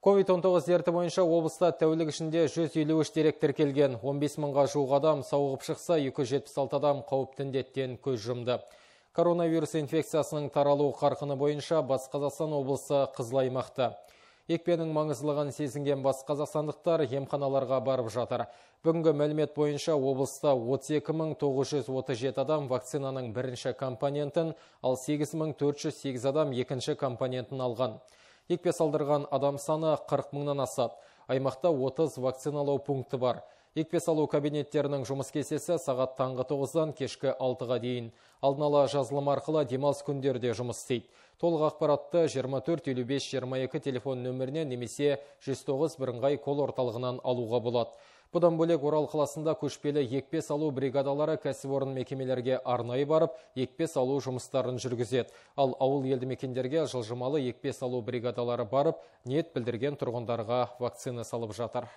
COVID-19 дерті бойынша облыста тәуелік ішінде 153 дерек тіркелген, 15 мыңға жуық адам сауығып шықса, 276 адам қауіп тіндеттен көз жұмды. Коронавирус инфекциясының таралу қарқыны бойынша бас Қазақстан облысы қызыл аймақта. Екпенің маңыздылығын сезінген бас қазақстандықтар емханаларға барып жатыр. Бүгінгі мәлімет бойынша облыста 32937 адам вакцинаның бірінші компонентін, ал 8408 адам екінші компонентін алған екпе салдырған адам саны 40 мыңнан асады аймақта 30 вакциналау пункті бар екпе салу кабинеттерінің жұмыс кесесі сағат таңғы 9-дан кешкі 6-ға дейін Алдынала жазылым арқылы демалыс күндерде жұмыс істейді толық ақпаратты 24 55 22 телефон нөміріне немесе 109 бірінғай кол орталығынан алуға болады бұдан бөлек орал қаласында көшпелі екпе салу бригадалары кәсіпорын мекемелерге арнайы барып екпе салу жұмыстарын жүргізеді ал ауыл елді мекендерге жылжымалы екпе салу бригадалары барып ниет білдірген тұрғындарға вакцина салып жатыр